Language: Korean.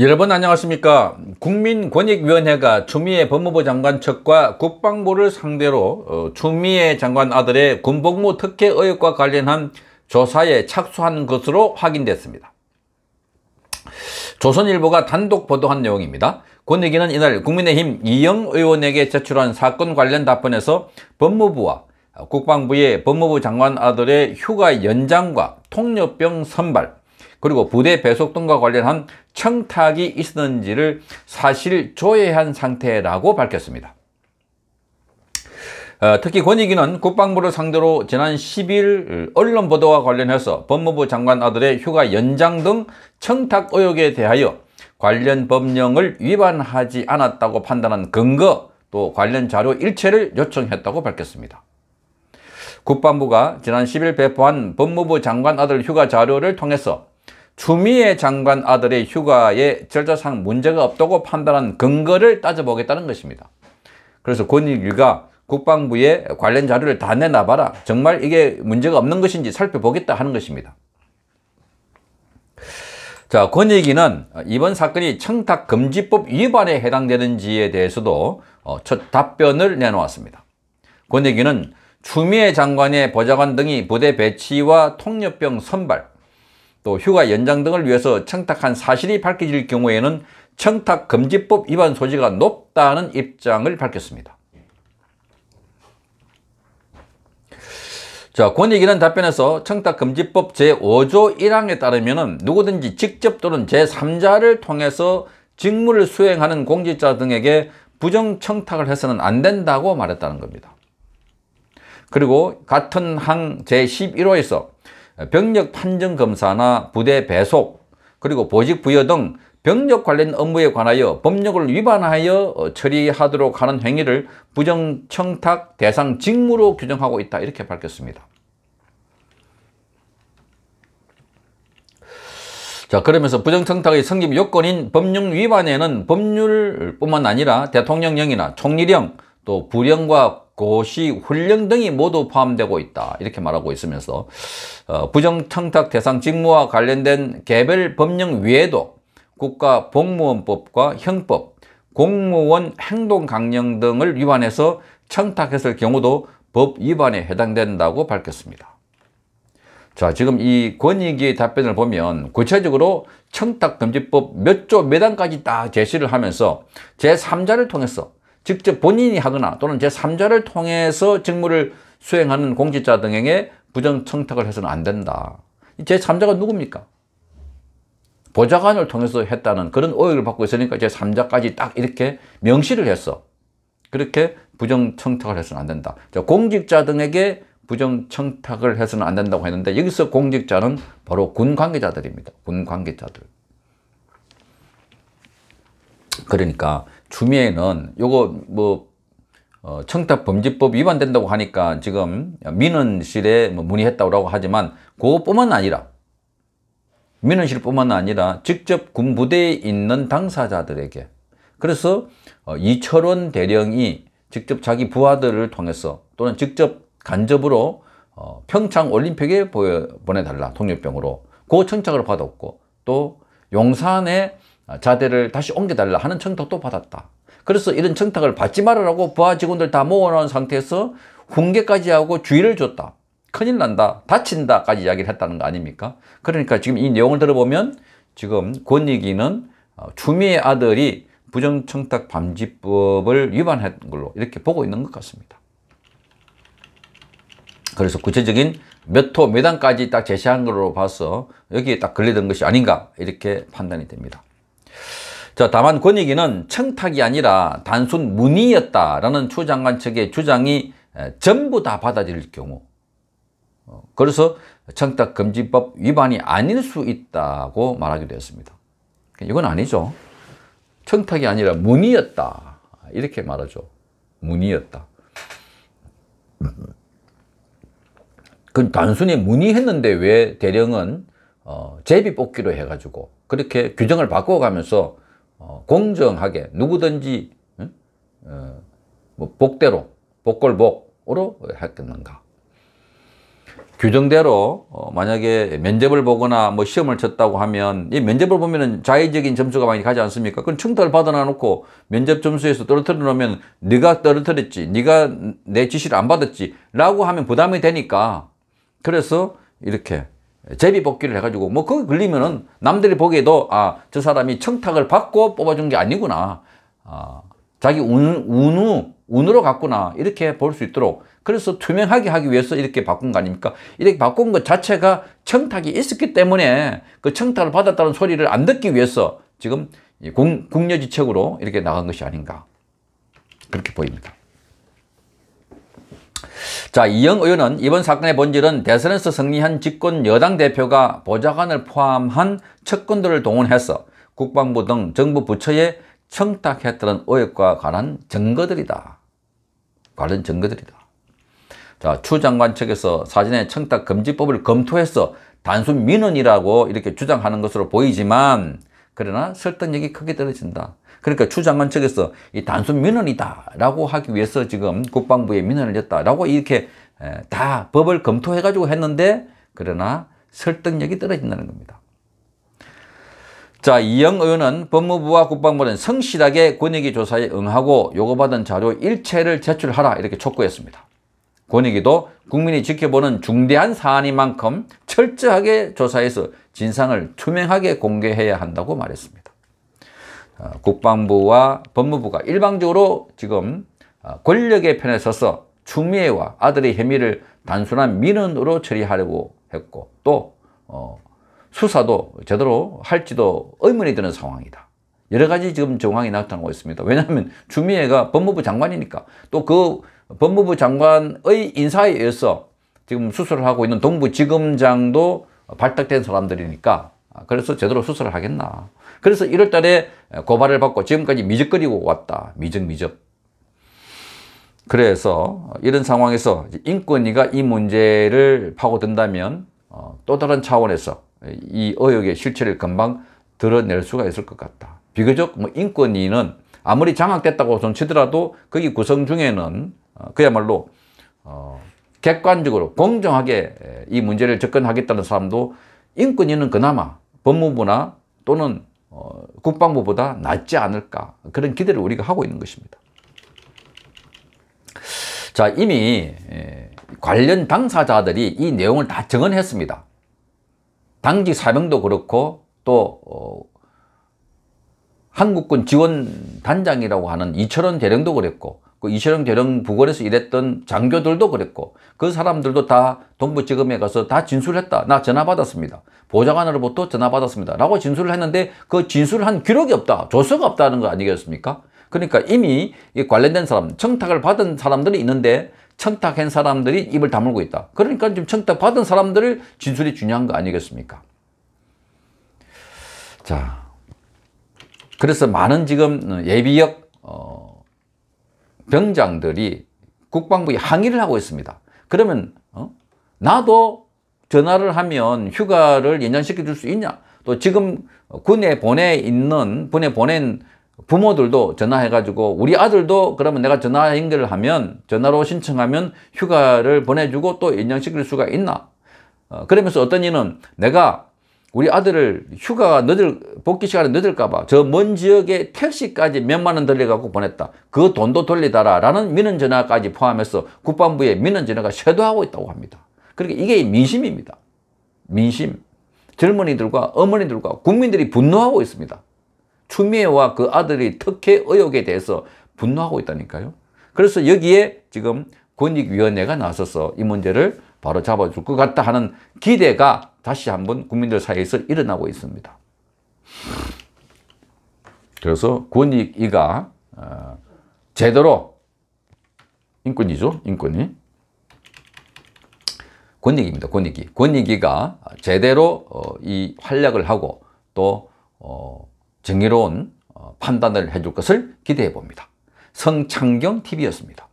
여러분 안녕하십니까 국민권익위원회가 추미애 법무부 장관 측과 국방부를 상대로 어, 추미애 장관 아들의 군복무 특혜 의혹과 관련한 조사에 착수한 것으로 확인됐습니다 조선일보가 단독 보도한 내용입니다 권익위는 이날 국민의힘 이영 의원에게 제출한 사건 관련 답변에서 법무부와 국방부의 법무부 장관 아들의 휴가 연장과 통뇨병 선발 그리고 부대 배속 등과 관련한 청탁이 있었는지를 사실 조회한 상태라고 밝혔습니다. 어, 특히 권익위는 국방부를 상대로 지난 10일 언론 보도와 관련해서 법무부 장관 아들의 휴가 연장 등 청탁 의혹에 대하여 관련 법령을 위반하지 않았다고 판단한 근거 또 관련 자료 일체를 요청했다고 밝혔습니다. 국방부가 지난 10일 배포한 법무부 장관 아들 휴가 자료를 통해서 추미애 장관 아들의 휴가에 절차상 문제가 없다고 판단한 근거를 따져보겠다는 것입니다. 그래서 권익위가 국방부에 관련 자료를 다 내놔봐라. 정말 이게 문제가 없는 것인지 살펴보겠다 하는 것입니다. 자, 권익위는 이번 사건이 청탁금지법 위반에 해당되는지에 대해서도 어, 첫 답변을 내놓았습니다. 권익위는 추미애 장관의 보좌관 등이 부대 배치와 통역병 선발, 또 휴가 연장 등을 위해서 청탁한 사실이 밝혀질 경우에는 청탁금지법 위반 소지가 높다는 입장을 밝혔습니다. 자, 권익위는 답변에서 청탁금지법 제5조 1항에 따르면 누구든지 직접 또는 제3자를 통해서 직무를 수행하는 공직자 등에게 부정청탁을 해서는 안 된다고 말했다는 겁니다. 그리고 같은 항 제11호에서 병력 판정 검사나 부대 배속 그리고 보직 부여 등 병력 관련 업무에 관하여 법력을 위반하여 처리하도록 하는 행위를 부정청탁 대상 직무로 규정하고 있다 이렇게 밝혔습니다. 자 그러면서 부정청탁의 성립 요건인 법령 위반에는 법률뿐만 아니라 대통령령이나 총리령 또 부령과 고시, 훈련 등이 모두 포함되고 있다. 이렇게 말하고 있으면서 어, 부정청탁 대상 직무와 관련된 개별 법령 외에도 국가복무원법과 형법, 공무원 행동강령 등을 위반해서 청탁했을 경우도 법 위반에 해당된다고 밝혔습니다. 자, 지금 이 권익위의 답변을 보면 구체적으로 청탁금지법 몇 조 몇 안까지 다 제시를 하면서 제3자를 통해서 직접 본인이 하거나 또는 제3자를 통해서 직무를 수행하는 공직자 등에게 부정청탁을 해서는 안 된다. 제3자가 누굽니까? 보좌관을 통해서 했다는 그런 오해를 받고 있으니까 제3자까지 딱 이렇게 명시를 했어. 그렇게 부정청탁을 해서는 안 된다. 공직자 등에게 부정청탁을 해서는 안 된다고 했는데 여기서 공직자는 바로 군 관계자들입니다. 군 관계자들. 그러니까 주미에는 요거 뭐 어, 청탁범죄법 위반된다고 하니까 지금 민원실에 뭐 문의했다고 하지만 그것뿐만 아니라 민원실뿐만 아니라 직접 군부대에 있는 당사자들에게 그래서 어, 이철원 대령이 직접 자기 부하들을 통해서 또는 직접 간접으로 어, 평창올림픽에 보여, 보내달라 동료병으로 그 청탁을 받았고 또 용산에 아, 자대를 다시 옮겨달라 하는 청탁도 받았다. 그래서 이런 청탁을 받지 말으라고 부하 직원들 다 모아놓은 상태에서 훈계까지 하고 주의를 줬다. 큰일 난다. 다친다까지 이야기를 했다는 거 아닙니까? 그러니까 지금 이 내용을 들어보면 지금 권익위는 추미애 어, 아들이 부정청탁 방지법을 위반한 걸로 이렇게 보고 있는 것 같습니다. 그래서 구체적인 몇 호, 몇 안까지 딱 제시한 걸로 봐서 여기에 딱 걸리던 것이 아닌가 이렇게 판단이 됩니다. 자, 다만 권익위는 청탁이 아니라 단순 문의였다라는 추 장관 측의 주장이 전부 다 받아들일 경우 어, 그래서 청탁금지법 위반이 아닐 수 있다고 말하기도 했습니다. 이건 아니죠. 청탁이 아니라 문의였다. 이렇게 말하죠. 문의였다. 그 단순히 문의했는데 왜 대령은 어, 제비 뽑기로 해가지고 그렇게 규정을 바꿔가면서 어, 공정하게 누구든지 어, 뭐 복대로 복골복으로 했겠는가 규정대로 어, 만약에 면접을 보거나 뭐 시험을 쳤다고 하면 이 면접을 보면은 자의적인 점수가 많이 가지 않습니까? 그건 충돌 을 받아놔 놓고 면접 점수에서 떨어뜨려 놓으면 네가 떨어뜨렸지 네가 내 지시를 안 받았지 라고 하면 부담이 되니까 그래서 이렇게 제비 뽑기를 해가지고 뭐 그거 걸리면은 남들이 보기에도 아 저 사람이 청탁을 받고 뽑아준 게 아니구나 아 자기 운, 운우 운으로 갔구나 이렇게 볼 수 있도록 그래서 투명하게 하기 위해서 이렇게 바꾼 거 아닙니까 이렇게 바꾼 것 자체가 청탁이 있었기 때문에 그 청탁을 받았다는 소리를 안 듣기 위해서 지금 공, 국녀지책으로 이렇게 나간 것이 아닌가 그렇게 보입니다 자, 이영 의원은 이번 사건의 본질은 대선에서 승리한 집권 여당 대표가 보좌관을 포함한 측근들을 동원해서 국방부 등 정부 부처에 청탁했다는 의혹과 관한 증거들이다. 관련 증거들이다. 자, 추 장관 측에서 사진의 청탁 금지법을 검토해서 단순 민원이라고 이렇게 주장하는 것으로 보이지만 그러나 설득력이 크게 떨어진다. 그러니까 추 장관 측에서 이 단순 민원이다 라고 하기 위해서 지금 국방부에 민원을 냈다 라고 이렇게 다 법을 검토해 가지고 했는데 그러나 설득력이 떨어진다는 겁니다. 자 이영 의원은 법무부와 국방부는 성실하게 권익위 조사에 응하고 요구받은 자료 일체를 제출하라 이렇게 촉구했습니다. 권익위도 국민이 지켜보는 중대한 사안인 만큼 철저하게 조사해서 진상을 투명하게 공개해야 한다고 말했습니다. 어, 국방부와 법무부가 일방적으로 지금 어, 권력의 편에 서서 추미애와 아들의 혐의를 단순한 민원으로 처리하려고 했고 또 어, 수사도 제대로 할지도 의문이 드는 상황이다. 여러 가지 지금 정황이 나타나고 있습니다. 왜냐하면 추미애가 법무부 장관이니까 또 그 법무부 장관의 인사에 의해서 지금 수술을 하고 있는 동부지검장도 발탁된 사람들이니까 아, 그래서 제대로 수사를 하겠나. 그래서 1월 달에 고발을 받고 지금까지 미적거리고 왔다. 미적미적. 그래서 이런 상황에서 인권위가 이 문제를 파고든다면 어, 또 다른 차원에서 이 의혹의 실체를 금방 드러낼 수가 있을 것 같다. 비교적 뭐 인권위는 아무리 장악됐다고 손치더라도 거기 구성 중에는 어, 그야말로 어, 객관적으로 공정하게 이 문제를 접근하겠다는 사람도 인권위는 그나마 법무부나 또는 어, 국방부보다 낫지 않을까 그런 기대를 우리가 하고 있는 것입니다. 자 이미 관련 당사자들이 이 내용을 다 정언했습니다. 당직 사명도 그렇고 또 어, 한국군 지원단장이라고 하는 이철원 대령도 그랬고 그이시령 대령 부궐에서 일했던 장교들도 그랬고 그 사람들도 다 동부지검에 가서 다 진술했다. 나 전화 받았습니다. 보좌관으로부터 전화 받았습니다. 라고 진술을 했는데 그 진술한 기록이 없다. 조서가 없다는 거 아니겠습니까? 그러니까 이미 관련된 사람, 청탁을 받은 사람들이 있는데 청탁한 사람들이 입을 다물고 있다. 그러니까 지금 청탁받은 사람들을 진술이 중요한 거 아니겠습니까? 자, 그래서 많은 지금 예비역 어, 병장들이 국방부에 항의를 하고 있습니다. 그러면 어? 나도 전화를 하면 휴가를 연장시켜 줄수 있냐? 또 지금 군에 보내 있는 군에 보낸 부모들도 전화해가지고 우리 아들도 그러면 내가 전화 연결을 하면 전화로 신청하면 휴가를 보내주고 또 연장시킬 수가 있나? 어, 그러면서 어떤 이는 내가 우리 아들을 휴가가 늦을 복귀 시간을 늦을까봐 저 먼 지역에 택시까지 몇 만 원 들려갖고 보냈다. 그 돈도 돌리다라 라는 민원 전화까지 포함해서 국방부의 민원 전화가 쇄도하고 있다고 합니다. 그러니까 이게 민심입니다. 민심. 젊은이들과 어머니들과 국민들이 분노하고 있습니다. 추미애와 그 아들이 특혜 의혹에 대해서 분노하고 있다니까요. 그래서 여기에 지금 권익위원회가 나서서 이 문제를 바로 잡아줄 것 같다 하는 기대가 다시 한번 국민들 사이에서 일어나고 있습니다. 그래서 권익위가 어, 제대로 인권이죠. 인권이. 권익입니다. 권익위. 권익위가 제대로 어, 이 활약을 하고 또 어, 정의로운 판단을 해줄 것을 기대해 봅니다. 성창경 TV였습니다.